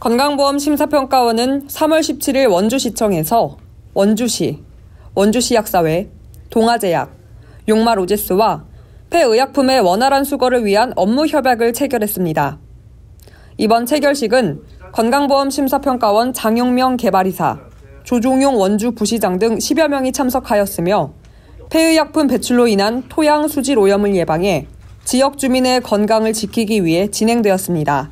건강보험 심사평가원은 3월 17일 원주시청에서 원주시, 원주시약사회, 동아제약, 용마로제스와 폐의약품의 원활한 수거를 위한 업무 협약을 체결했습니다. 이번 체결식은 건강보험 심사평가원 장용명 개발이사, 조종용 원주 부시장 등 10여 명이 참석하였으며 폐의약품 배출로 인한 토양 수질 오염을 예방해 지역 주민의 건강을 지키기 위해 진행되었습니다.